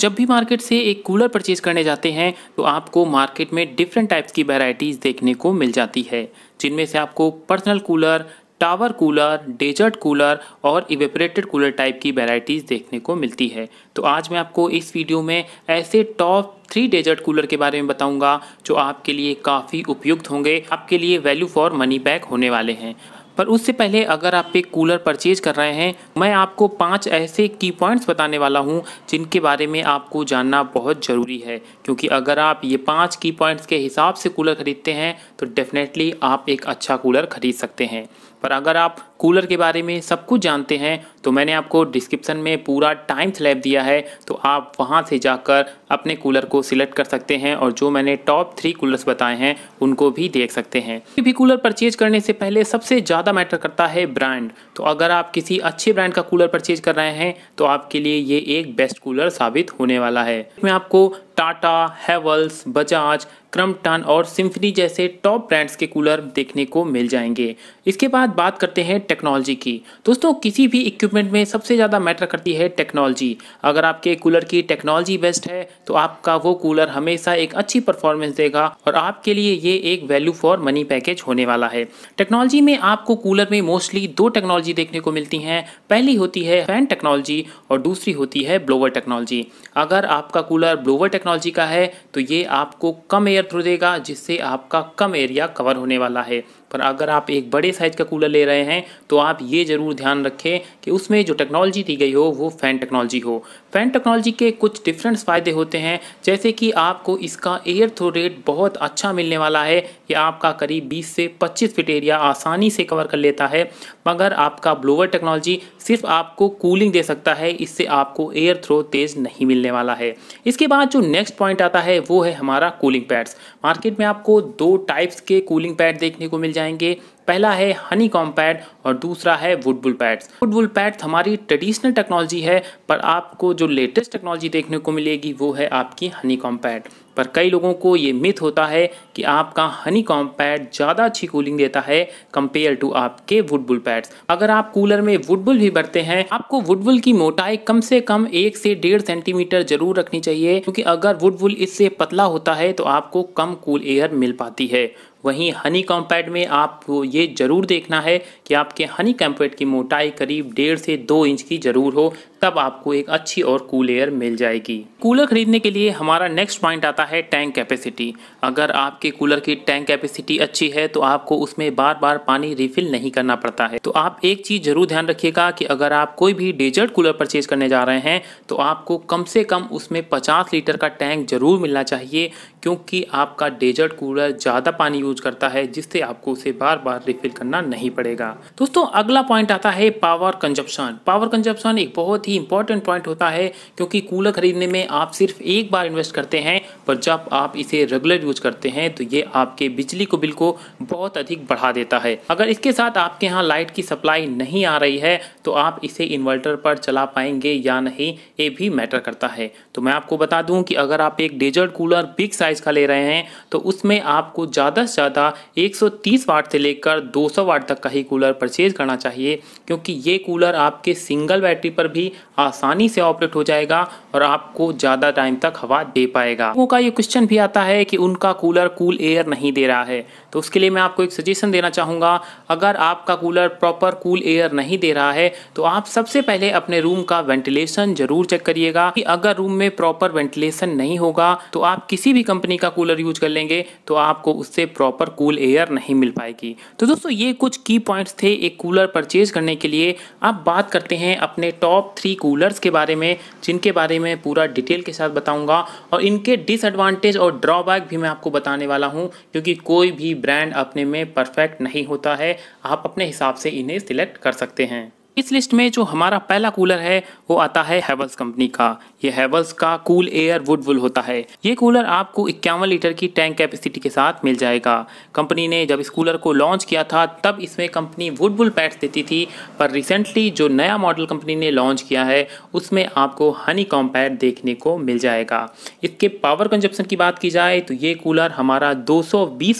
जब भी मार्केट से एक कूलर परचेज करने जाते हैं तो आपको मार्केट में डिफरेंट टाइप्स की वेराइटीज़ देखने को मिल जाती है जिनमें से आपको personal cooler tower cooler desert cooler और इवेपरेटेड कूलर टाइप की वेराइटीज़ देखने को मिलती है तो आज मैं आपको इस वीडियो में ऐसे टॉप थ्री डेजर्ट कूलर के बारे में बताऊंगा जो आपके लिए काफ़ी उपयुक्त होंगे आपके लिए वैल्यू फॉर मनी बैक होने वाले हैं पर उससे पहले अगर आप एक कूलर परचेज कर रहे हैं मैं आपको पाँच ऐसे की पॉइंट्स बताने वाला हूँ जिनके बारे में आपको जानना बहुत ज़रूरी है क्योंकि अगर आप ये पाँच की पॉइंट्स के हिसाब से कूलर ख़रीदते हैं तो डेफ़िनेटली आप एक अच्छा कूलर ख़रीद सकते हैं पर अगर आप कूलर के बारे में सब कुछ जानते हैं तो मैंने आपको डिस्क्रिप्शन में पूरा टाइम स्लैब दिया है तो आप वहाँ से जाकर अपने कूलर को सिलेक्ट कर सकते हैं और जो मैंने टॉप थ्री कूलर्स बताए हैं उनको भी देख सकते हैं किसी भी कूलर परचेज करने से पहले सबसे ज़्यादा मैटर करता है ब्रांड तो अगर आप किसी अच्छे ब्रांड का कूलर परचेज कर रहे हैं तो आपके लिए ये एक बेस्ट कूलर साबित होने वाला है मैं आपको टाटा हैवल्स बजाज क्रम्पटन और सिम्फनी जैसे टॉप ब्रांड्स के कूलर देखने को मिल जाएंगे इसके बाद बात करते हैं टेक्नोलॉजी की दोस्तों किसी भी इक्विपमेंट में सबसे ज़्यादा मैटर करती है टेक्नोलॉजी अगर आपके कूलर की टेक्नोलॉजी बेस्ट है तो आपका वो कूलर हमेशा एक अच्छी परफॉर्मेंस देगा और आपके लिए ये एक वैल्यू फॉर मनी पैकेज होने वाला है टेक्नोलॉजी में आपको कूलर में मोस्टली दो टेक्नोलॉजी देखने को मिलती हैं पहली होती है फैन टेक्नोलॉजी और दूसरी होती है ब्लोवर टेक्नोलॉजी अगर आपका कूलर ब्लोवर टेक्नोलॉजी टेक्नोलॉजी का है तो ये आपको कम एयर थ्रू देगा जिससे आपका कम एरिया कवर होने वाला है पर अगर आप एक बड़े साइज़ का कूलर ले रहे हैं तो आप ये ज़रूर ध्यान रखें कि उसमें जो टेक्नोलॉजी दी गई हो वो फ़ैन टेक्नोलॉजी हो फ़ैन टेक्नोलॉजी के कुछ डिफरेंट्स फ़ायदे होते हैं जैसे कि आपको इसका एयर थ्रो रेट बहुत अच्छा मिलने वाला है ये आपका करीब 20 से 25 फिट एरिया आसानी से कवर कर लेता है मगर आपका ब्लोअर टेक्नोलॉजी सिर्फ आपको कूलिंग दे सकता है इससे आपको एयर थ्रो तेज़ नहीं मिलने वाला है इसके बाद जो ने नेक्स्ट पॉइंट आता है वो है हमारा कूलिंग पैड्स मार्केट में आपको दो टाइप्स के कूलिंग पैड देखने को मिल जाएंगे पहला है हनी कॉम पैड और दूसरा है वुडबुल पैड्स वुडबुल पैड्स हमारी ट्रेडिशनल टेक्नोलॉजी है पर आपको जो लेटेस्ट टेक्नोलॉजी देखने को मिलेगी वो है आपकी हनी कॉम पैड पर कई लोगों को ये मिथ होता है कि आपका हनी कॉम पैड ज़्यादा अच्छी कूलिंग देता है कंपेयर टू आपके वुडबुल पैड्स अगर आप कूलर में वुडबुल भी भरते हैं आपको वुडबुल की मोटाई कम से कम एक से डेढ़ सेंटीमीटर जरूर रखनी चाहिए क्योंकि अगर वुडबुल इससे पतला होता है तो आपको कम कूल एयर मिल पाती है वहीं हनी कॉम्पैड में आपको ये ज़रूर देखना है कि आपके हनी कॉम्पैड की मोटाई करीब डेढ़ से दो इंच की ज़रूर हो तब आपको एक अच्छी और कूल एयर मिल जाएगी कूलर खरीदने के लिए हमारा नेक्स्ट पॉइंट आता है टैंक कैपेसिटी अगर आपके कूलर की टैंक कैपेसिटी अच्छी है तो आपको उसमें बार बार पानी रिफिल नहीं करना पड़ता है तो आप एक चीज़ ज़रूर ध्यान रखिएगा कि अगर आप कोई भी डेजर्ट कूलर परचेज करने जा रहे हैं तो आपको कम से कम उसमें पचास लीटर का टैंक ज़रूर मिलना चाहिए क्योंकि आपका डेजर्ट कूलर ज़्यादा पानी यूज करता है जिससे आपको उसे बार बार रिफिल करना नहीं पड़ेगा दोस्तों अगला पॉइंट आता है पावर कंजप्शन पावर कंजप्शन एक बहुत ही इंपॉर्टेंट पॉइंट होता है क्योंकि कूलर खरीदने में आप सिर्फ एक बार इन्वेस्ट करते हैं पर जब आप इसे रेगुलर यूज करते हैं तो ये आपके बिजली को बिल को बहुत अधिक बढ़ा देता है अगर इसके साथ आपके यहाँ लाइट की सप्लाई नहीं आ रही है तो आप इसे इन्वर्टर पर चला पाएंगे या नहीं ये भी मैटर करता है तो मैं आपको बता दूं कि अगर आप एक desert cooler big size size का ले रहे हैं तो उसमें आपको ज़्यादा से ज़्यादा 130 वाट से लेकर 200 वाट तक का ही कूलर परचेज़ करना चाहिए क्योंकि ये कूलर आपके सिंगल बैटरी पर भी आसानी से ऑपरेट हो जाएगा और आपको ज़्यादा टाइम तक हवा दे पाएगा लोगों का ये क्वेश्चन भी आता है कि उनका कूलर कूल एयर नहीं दे रहा है तो उसके लिए मैं आपको एक सजेशन देना चाहूँगा अगर आपका कूलर प्रॉपर कूल एयर नहीं दे रहा है तो आप सबसे पहले अपने रूम का वेंटिलेशन जरूर चेक करिएगा कि अगर रूम में प्रॉपर वेंटिलेशन नहीं होगा तो आप किसी भी कंपनी कंपनी का कूलर यूज कर लेंगे तो आपको उससे प्रॉपर कूल एयर नहीं मिल पाएगी तो दोस्तों ये कुछ की पॉइंट्स थे एक कूलर परचेज करने के लिए अब बात करते हैं अपने टॉप थ्री कूलर्स के बारे में जिनके बारे में पूरा डिटेल के साथ बताऊँगा और इनके डिसएडवांटेज और ड्रॉबैक भी मैं आपको बताने वाला हूँ क्योंकि कोई भी ब्रांड अपने में परफेक्ट नहीं होता है आप अपने हिसाब से इन्हें सिलेक्ट कर सकते हैं इस लिस्ट में जो हमारा पहला कूलर है वो आता है हैवल्स कंपनी का ये हैवल्स का कूल एयर वुड वुल होता है ये कूलर आपको इक्यावन लीटर की टैंक कैपेसिटी के साथ मिल जाएगा कंपनी ने जब इस कूलर को लॉन्च किया था तब इसमें कंपनी वुड वुल पैड्स देती थी पर रिसेंटली जो नया मॉडल कंपनी ने लॉन्च किया है उसमें आपको हनी कॉम्पैड देखने को मिल जाएगा इसके पावर कंजप्शन की बात की जाए तो ये कूलर हमारा दो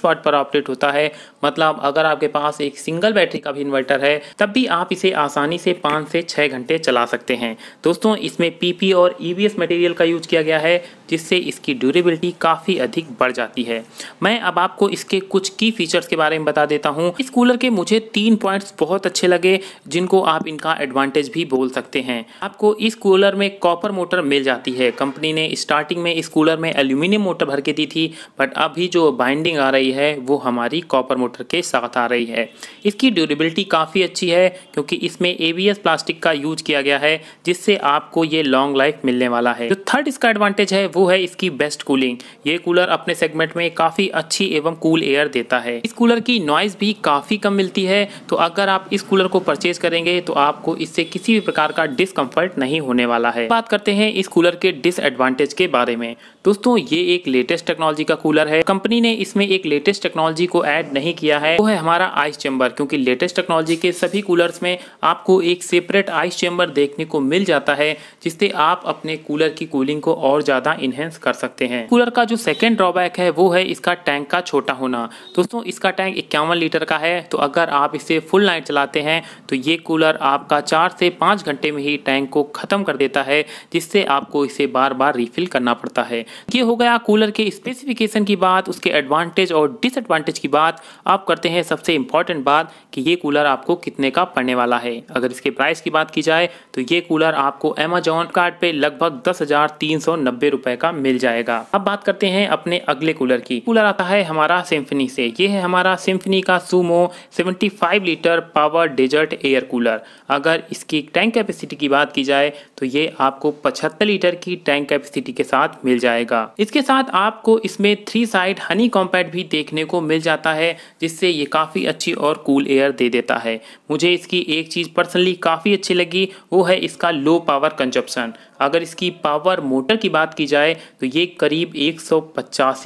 वाट पर ऑपरेट होता है मतलब अगर आपके पास एक सिंगल बैटरी का भी इन्वर्टर है तब भी आप इसे आसान आसानी से पाँच से छः घंटे चला सकते हैं दोस्तों इसमें पीपी और ईवीएस e मटेरियल का यूज किया गया है जिससे इसकी ड्यूरेबिलिटी काफ़ी अधिक बढ़ जाती है मैं अब आपको इसके कुछ की फीचर्स के बारे में बता देता हूँ इस कूलर के मुझे तीन पॉइंट्स बहुत अच्छे लगे जिनको आप इनका एडवांटेज भी बोल सकते हैं आपको इस कूलर में कॉपर मोटर मिल जाती है कंपनी ने स्टार्टिंग में इस कूलर में एल्यूमिनियम मोटर भर के दी थी बट अभी जो बाइंडिंग आ रही है वो हमारी कॉपर मोटर के साथ आ रही है इसकी ड्यूरेबिलिटी काफ़ी अच्छी है क्योंकि इसमें में एबीएस प्लास्टिक का यूज किया गया है जिससे आपको ये लॉन्ग लाइफ मिलने वाला है जो थर्ड इसका एडवांटेज है वो है इसकी बेस्ट कूलिंग ये कूलर अपने सेगमेंट में काफ़ी अच्छी एवं कूल एयर देता है इस कूलर की नॉइज़ भी काफ़ी कम मिलती है तो अगर आप इस कूलर को परचेज करेंगे तो आपको इससे किसी भी प्रकार का डिसकम्फर्ट नहीं होने वाला है बात करते हैं इस कूलर के डिसएडवांटेज के बारे में दोस्तों ये एक लेटेस्ट टेक्नोलॉजी का कूलर है कंपनी ने इसमें एक लेटेस्ट टेक्नोलॉजी को ऐड नहीं किया है वो है हमारा आइस चेंबर क्योंकि लेटेस्ट टेक्नोलॉजी के सभी कूलर्स में आपको एक सेपरेट आइस चेंबर देखने को मिल जाता है जिससे आप अपने कूलर की कूलिंग को और ज़्यादा इन्हेंस कर सकते हैं कूलर का जो सेकेंड ड्रॉबैक है वो है इसका टैंक का छोटा होना दोस्तों इसका टैंक इक्यावन लीटर का है तो अगर आप इसे फुल नाइट चलाते हैं तो ये कूलर आपका चार से पाँच घंटे में ही टैंक को ख़त्म कर देता है जिससे आपको इसे बार बार रिफिल करना पड़ता है ये हो गया कूलर के स्पेसिफिकेशन की बात उसके एडवांटेज और डिसएडवांटेज की बात आप करते हैं सबसे इम्पॉर्टेंट बात कि ये कूलर आपको कितने का पड़ने वाला है अगर इसके प्राइस की बात की जाए तो ये कूलर आपको अमेजोन कार्ड पे लगभग दस हजार तीन सौ नब्बे रुपए का मिल जाएगा अब बात करते हैं अपने अगले कूलर की कूलर आता है हमारा सिम्फनी से ये है हमारा सिम्फनी का Sumo 75 litre power desert air cooler अगर इसकी टैंक कैपेसिटी की बात की जाए तो ये आपको पचहत्तर लीटर की टैंक कैपेसिटी के साथ मिल जाएगा जाएगा इसके साथ आपको इसमें थ्री साइड हनी कॉम्पैक्ट भी देखने को मिल जाता है जिससे ये काफ़ी अच्छी और कूल एयर दे देता है मुझे इसकी एक चीज़ पर्सनली काफ़ी अच्छी लगी वो है इसका लो पावर कंजप्शन अगर इसकी पावर मोटर की बात की जाए तो ये करीब एक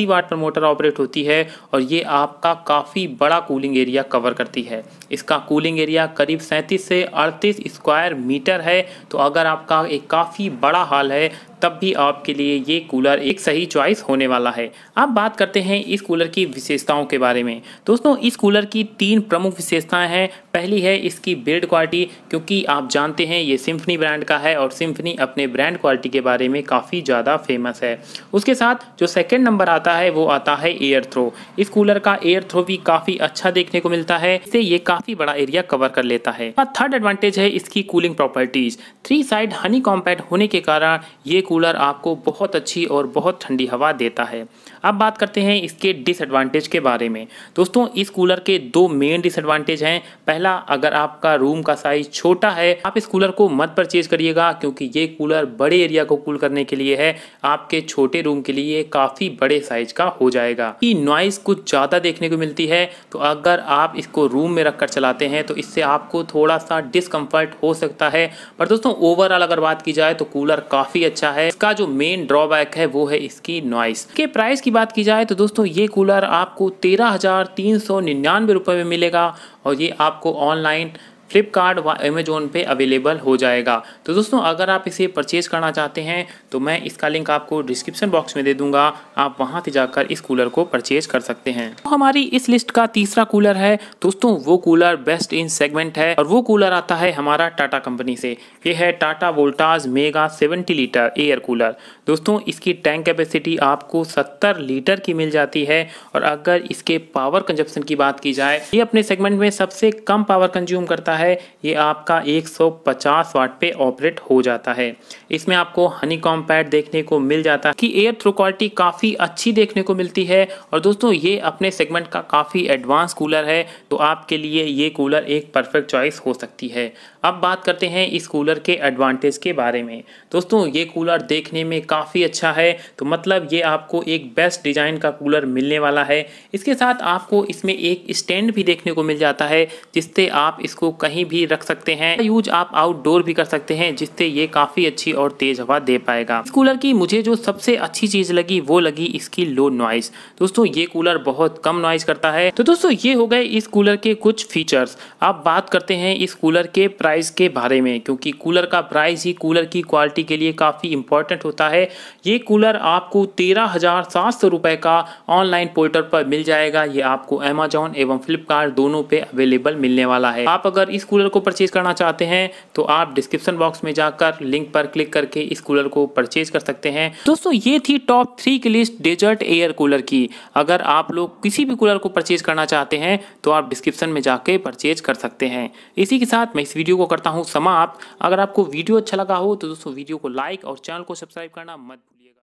वाट पर मोटर ऑपरेट होती है और ये आपका काफ़ी बड़ा कूलिंग एरिया कवर करती है इसका कूलिंग एरिया करीब 37 से 38 स्क्वायर मीटर है तो अगर आपका एक काफ़ी बड़ा हाल है तब भी आपके लिए ये कूलर एक सही चॉइस होने वाला है अब बात करते हैं इस कूलर की विशेषताओं के बारे में दोस्तों इस कूलर की तीन प्रमुख विशेषताएं हैं पहली है इसकी बिल्ड क्वालिटी क्योंकि आप जानते हैं ये सिम्फनी ब्रांड का है और सिम्फनी अपने ब्रांड क्वालिटी के बारे में काफ़ी ज़्यादा फेमस है उसके साथ जो सेकेंड नंबर आता है वो आता है एयर थ्रो इस कूलर का एयर थ्रो भी काफ़ी अच्छा देखने को मिलता है इससे ये काफ़ी बड़ा एरिया कवर कर लेता है थर्ड एडवांटेज है इसकी cooling properties three side honey compact होने के कारण ये कूलर आपको बहुत अच्छी और बहुत ठंडी हवा देता है अब बात करते हैं इसके डिसएडवांटेज के बारे में दोस्तों इस कूलर के दो मेन डिसएडवांटेज हैं पहला पहला अगर आपका रूम का साइज छोटा है आप इस कूलर को मत परचेज करिएगा क्योंकि ये कूलर बड़े एरिया को कूल करने के लिए है आपके छोटे रूम के लिए काफ़ी बड़े साइज का हो जाएगा ये कुछ ज़्यादा देखने को मिलती है तो अगर आप इसको रूम में रखकर चलाते हैं तो इससे आपको थोड़ा सा डिसकम्फर्ट हो सकता है पर दोस्तों ओवरऑल अगर बात की जाए तो कूलर काफ़ी अच्छा है इसका जो मेन ड्रॉबैक है वो है इसकी नॉइस के प्राइस की बात की जाए तो दोस्तों ये कूलर आपको तेरह हजार तीन सौ निन्यानवे रुपए में मिलेगा और ये आपको online फ्लिपकार्ट व अमेज़ोन पे अवेलेबल हो जाएगा तो दोस्तों अगर आप इसे परचेज़ करना चाहते हैं तो मैं इसका लिंक आपको डिस्क्रिप्शन बॉक्स में दे दूंगा आप वहां से जाकर इस कूलर को परचेज़ कर सकते हैं तो हमारी इस लिस्ट का तीसरा कूलर है दोस्तों वो कूलर बेस्ट इन सेगमेंट है और वो कूलर आता है हमारा टाटा कंपनी से ये है Tata Voltas mega seventy litre air cooler दोस्तों इसकी टैंक कैपेसिटी आपको सत्तर लीटर की मिल जाती है और अगर इसके पावर कंजप्शन की बात की जाए ये अपने सेगमेंट में सबसे कम पावर कंज्यूम करता है जाता है ये आपका 150 वाट पे ऑपरेट हो जाता है इसमें आपको हनी कॉम्पैट देखने को मिल जाता है कि एयर थ्रो क्वालिटी काफ़ी अच्छी देखने को मिलती है और दोस्तों ये अपने सेगमेंट का काफ़ी एडवांस कूलर है तो आपके लिए ये कूलर एक परफेक्ट चॉइस हो सकती है अब बात करते हैं इस कूलर के एडवांटेज के बारे में दोस्तों ये कूलर देखने में काफ़ी अच्छा है तो मतलब ये आपको एक बेस्ट डिज़ाइन का कूलर मिलने वाला है इसके साथ आपको इसमें एक स्टैंड भी देखने को मिल जाता है जिससे आप इसको कहीं भी रख सकते हैं यूज आप आउटडोर भी कर सकते हैं जिससे ये काफ़ी अच्छी और तेज़ हवा दे पाएगा इस कूलर की मुझे जो सबसे अच्छी चीज़ लगी वो लगी इसकी लो नॉइस दोस्तों ये कूलर बहुत कम नॉइज करता है तो दोस्तों ये हो गए इस कूलर के कुछ फीचर्स अब बात करते हैं इस कूलर के प्राइस प्राइस के बारे में क्योंकि कूलर का प्राइस ही कूलर की क्वालिटी के लिए काफ़ी इंपॉर्टेंट होता है ये कूलर आपको तेरह हज़ार सात सौ रुपये का ऑनलाइन पोर्टल पर मिल जाएगा ये आपको अमेजोन एवं फ्लिपकार्ट दोनों पे अवेलेबल मिलने वाला है आप अगर इस कूलर को परचेज करना चाहते हैं तो आप डिस्क्रिप्शन बॉक्स में जाकर लिंक पर क्लिक करके इस कूलर को परचेज कर सकते हैं दोस्तों ये थी टॉप थ्री की लिस्ट डेजर्ट एयर कूलर की अगर आप लोग किसी भी कूलर को परचेज करना चाहते हैं तो आप डिस्क्रिप्शन में जाके परचेज कर सकते हैं इसी के साथ मैं इस वीडियो को को करता हूँ समाप्त अगर आपको वीडियो अच्छा लगा हो तो दोस्तों वीडियो को लाइक और चैनल को सब्सक्राइब करना मत